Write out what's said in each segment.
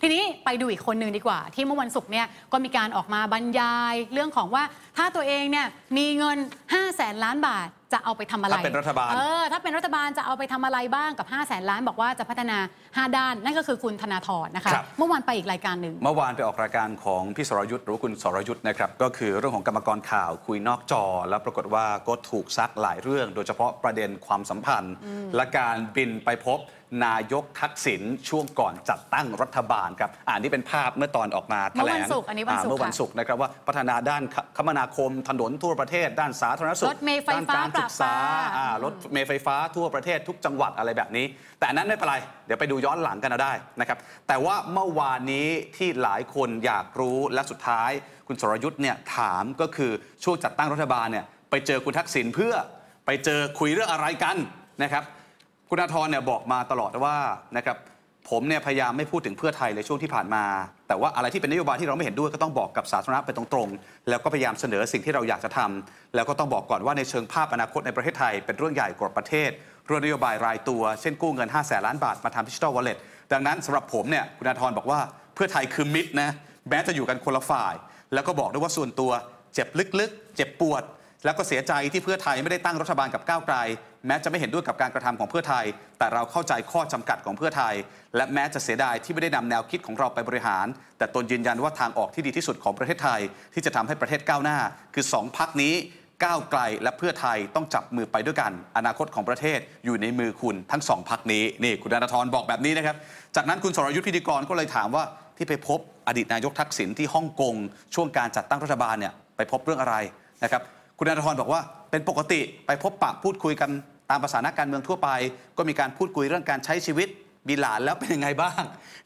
ทีนี้ไปดูอีกคนหนึ่งดีกว่า ที่เมื่อวันศุกร์เนี่ยก็มีการออกมาบรรยายเรื่องของว่าถ้าตัวเองเนี่ยมีเงิน 5 0 0แสนล้านบาทจะเอาไปทำอะไรถ้าเป็นรัฐบาลเออถ้าเป็นรัฐบาลจะเอาไปทำอะไรบ้างกับ 5 0 0แสนล้านบอกว่าจะพัฒนา 5 ด้านนั่นก็คือคุณธนาธรนะคะเมื่อวานไปอีกรายการหนึ่งเมื่อวานไปออก รายการของพี่สรยุทธ์หรือคุณสรยุทธ์นะครับ ก็คือเรื่องของกรรมกรข่าวคุยนอกจอ แล้วปรากฏว่าก็ถูกซักหลายเรื่อง โดยเฉพาะประเด็นความสัมพันธ์และการบินไปพบนายกทักษิณช่วงก่อนจัดตั้งรัฐบาลครับ อ่านนี่เป็นภาพเมื่อตอนออกมาแถลงเมื่อวันศุกร์นะครับว่าพัฒนาด้านคมนาคมถนนทั่วประเทศด้านสาธารณสุขรถเมล์ไฟฟ้าการศึกษารถเมล์ไฟฟ้าทั่วประเทศทุกจังหวัดอะไรแบบนี้ แต่นั้นไม่เป็นไรเดี๋ยวไปดูย้อนหลังกันได้นะครับ แต่ว่าเมื่อวานนี้ที่หลายคนอยากรู้และสุดท้าย คุณสรยุทธ์เนี่ยถามก็คือช่วงจัดตั้งรัฐบาลเนี่ยไปเจอคุณทักษิณเพื่อ ไปเจอคุยเรื่องอะไรกันนะครับคุณอาทรเนี่ยบอกมาตลอดว่านะครับผมเนี่ยพยายามไม่พูดถึงเพื่อไทยเลยช่วงที่ผ่านมา แต่ว่าอะไรที่เป็นนโยบายที่เราไม่เห็นด้วยก็ต้องบอกกับสาธารณะไปตรงๆแล้วก็พยายามเสนอสิ่งที่เราอยากจะทำ แล้วก็ต้องบอกก่อนว่าในเชิงภาพอนาคตในประเทศไทยเป็นเรื่องใหญ่กว่าประเทศเรื่องนโยบายรายตัวเช่นกู้เงิน5าแสนล้านบาทมาทำดิจิทัลวอลเล็ตดังนั้นสำหรับผมเนี่ยคุณอาทรบอกว่าเพื่อไทยคือมิตรนะแม้จะอยู่กันคนละฝ่าย แล้วก็บอกด้วยว่าส่วนตัวเจ็บลึกๆเจ็บปวด แล้วก็เสียใจที่เพื่อไทยไม่ได้ตั้งรัฐบาลกับก้าวไกลแม้จะไม่เห็นด้วยกับการกระทำของเพื่อไทย แต่เราเข้าใจข้อจำกัดของเพื่อไทย และแม้จะเสียดายที่ไม่ได้นำแนวคิดของเราไปบริหาร แต่ตนยืนยันว่าทางออกที่ดีที่สุดของประเทศไทย ที่จะทำให้ประเทศก้าวหน้าคือ 2พักนี้ก้าวไกลและเพื่อไทยต้องจับมือไปด้วยกันอนาคตของประเทศอยู่ในมือคุณทั้งสองพักนี้นี่ คุณธนาธรบอกแบบนี้นะครับ จากนั้นคุณสรยุทธพิธีกรก็เลยถามว่าที่ไปพบอดีตนายกทักษิณที่ฮ่องกงช่วงการจัดตั้งรัฐบาลเนี่ยไปพบเรื่องอะไรนะครับคุณธนาธรบอกว่าเป็นปกติไปพบปะพูดคุยกันตามภาษานักการเมืองทั่วไป ก็มีการพูดคุยเรื่องการใช้ชีวิต มีหลานแล้วเป็นยังไงบ้าง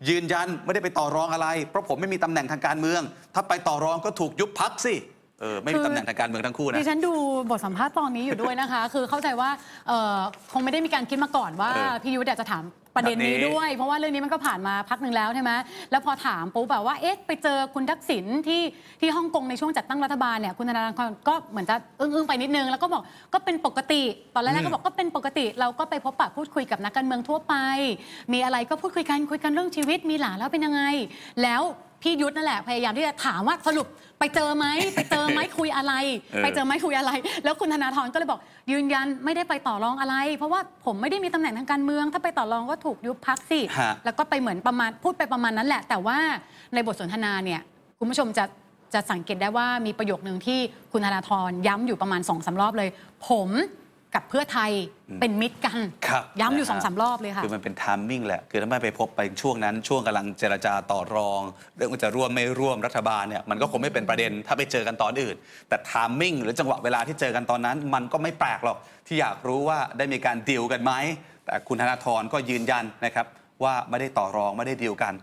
ยืนยันไม่ได้ไปต่อรองอะไรเพราะผมไม่มีตำแหน่งทางการเมือง ถ้าไปต่อรองก็ถูกยุบพักสิเออไม่มีตำแหน่งทางการเมืองทั้งคู่นะดิฉันดูบทสัมภาษณ์ตอนนี้อยู่ด้วยนะคะ คือเข้าใจว่าเออคงไม่ได้มีการคิดมาก่อนว่าพี่ยุทธยจะถามประเด็นนี้ด้วย เพราะว่าเรื่องนี้มันก็ผ่านมาพักหนึ่งแล้วใช่ไหม แล้วพอถามปุ๊บแบบว่า เอ๊ะไปเจอคุณทักษิณที่ ที่ฮ่องกงในช่วงจัดตั้งรัฐบาลเนี่ยคุณธนาธรก็เหมือนจะอึ้งๆไปนิดนึงแล้วก็บอกก็เป็นปกติ ตอนแรกก็บอกก็เป็นปกติ เราก็ไปพบปะพูดคุยกับนักการเมืองทั่วไป มีอะไรก็พูดคุยกันคุยกันเรื่องชีวิตมีหลานแล้วเป็นยังไง แล้วพี่ยุทธนั่นแหละพยายามที่จะถามว่าสรุปไปเจอไหมไปเจอไหมคุยอะไร ไปเจอไหมคุยอะไร แล้วคุณธนาธรก็เลยบอก ยืนยันไม่ได้ไปต่อรองอะไร เพราะว่าผมไม่ได้มีตำแหน่งทางการเมือง ถ้าไปต่อรองก็ถูกยุบพักสิแล้วก็ไปเหมือนประมาณพูดไปประมาณนั้นแหละ แต่ว่าในบทสนทนาเนี่ย คุณผู้ชมจะจะสังเกตได้ว่ามีประโยคหนึ่งที่คุณธนาธรย้ำอยู่ประมาณสองสารอบเลย ผมกับเพื่อไทยเป็นมิตรกัน ย้ำอยู่สองสารอบเลยค่ะคือมันเป็นทามมิ่งแหละคือถ้าไม่ไปพบไปช่วงนั้นช่วงกำลังเจรจาต่อรอง เรื่องจะร่วมไม่ร่วมรัฐบาลเนี่ยมันก็คงไม่เป็นประเด็น ถ้าไปเจอกันตอนอื่น แต่ทามมิ่งหรือจังหวะเวลาที่เจอกันตอนนั้นมันก็ไม่แปลกหรอกที่อยากรู้ว่าได้มีการดิวกันไหมแต่คุณธนาธรก็ยืนยันนะครับว่าไม่ได้ต่อรองไม่ได้ดิวกัน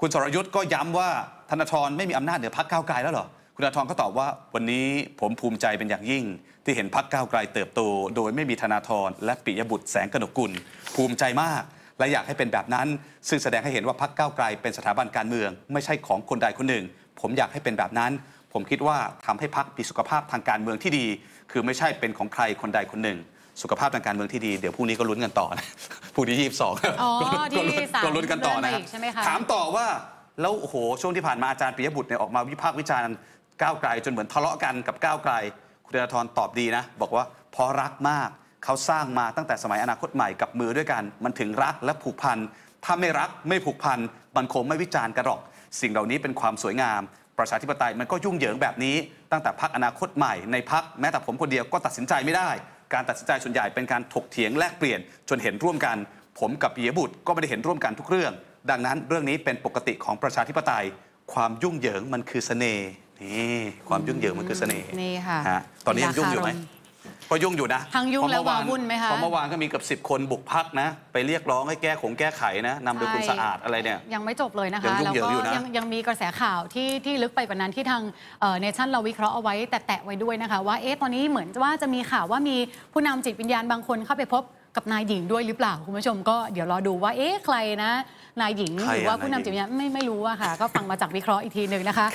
คุณสรยุทธ์ก็ย้ำว่าธนาธรไม่มีอำนาจเหนือพรรคก้าวไกลแล้วหรอคุณอาทรก็ตอบว่าวันนี้ผมภูมิใจเป็นอย่างยิ่ง ที่เห็นพักก้าวไกลเติบโต โดยไม่มีธนาธรและปิยบุตรแสงกนกุล ภูมิใจมากและอยากให้เป็นแบบนั้น ซึ่งแสดงให้เห็นว่าพักก้าวไกลเป็นสถาบันการเมือง ไม่ใช่ของคนใดคนหนึ่ง ผมอยากให้เป็นแบบนั้น ผมคิดว่าทำให้พักมีสุขภาพทางการเมืองที่ดี คือไม่ใช่เป็นของใครคนใดคนหนึ่ง สุขภาพทางการเมืองที่ดีเดี๋ยวพรุ่งนี้ก็ลุ้นกันต่อนะพรุ่งนี้ยี่สิบสองก็ลุ้นกันต่อนะถามต่อว่า แล้วโอ้โหช่วงที่ผ่านมาอาจารย์ปิยบุตรเนี่ยออกมาวิพากษ์วิจารณ์ก้าวไกล จนเหมือนทะเลาะกันกับก้าวไกล คุณธนาธรตอบดีนะ บอกว่าเพราะรักมากเขาสร้างมาตั้งแต่สมัยอนาคตใหม่กับมือด้วยกันมันถึงรักและผูกพัน ถ้าไม่รักไม่ผูกพันมันคงไม่วิจารณ์กันหรอก สิ่งเหล่านี้เป็นความสวยงาม ประชาธิปไตยมันก็ยุ่งเหยิงแบบนี้ตั้งแต่พักอนาคตใหม่ในพักแม้แต่ผมคนเดียวก็ตัดสินใจไม่ได้ การตัดสินใจส่วนใหญ่เป็นการถกเถียงแลกเปลี่ยน จนเห็นร่วมกัน ผมกับปียบุตรก็ไม่ได้เห็นร่วมกันทุกเรื่อง ดังนั้นเรื่องนี้เป็นปกติของประชาธิปไตย ความยุ่งเหยิงมันคือเสน่ห์ี่ ความยุ่งเหยิงมันคือเสน่ห์นี่ค่ะ ตอนนี้ยังยุ่งอยู่ไหมก็ยุ่งอยู่นะทั้งยุ่งแล้ววาวุ่นไหมคะพอเมื่อวานก็มีกับ 10 คนบุกพักนะ ไปเรียกร้องให้แก้ของแก้ไขนะนำโดยคุณสะอาดอะไรเนี่ย ยังไม่จบเลยนะคะแล้วก็ยังยังมีกระแสข่าวที่ที่ลึกไปกว่านั้นที่ทางเนชั่นเราวิเคราะห์เอาไว้ แต่แตะไว้ด้วยนะคะว่าเอ๊ะตอนนี้เหมือนว่าจะมีข่าวว่ามีผู้นำจิตวิญญาณบางคนเข้าไปพบกับนายหญิงด้วยหรือเปล่าคุณผู้ชมก็เดี๋ยวรอดูว่าเอ๊ะใครนะนายหญิงหรือว่าผู้นำจิตวิญญาณไม่ไม่รู้อะค่ะก็ฟังมาจากวิเคราะห์อีกทีหนึ่งนะคะ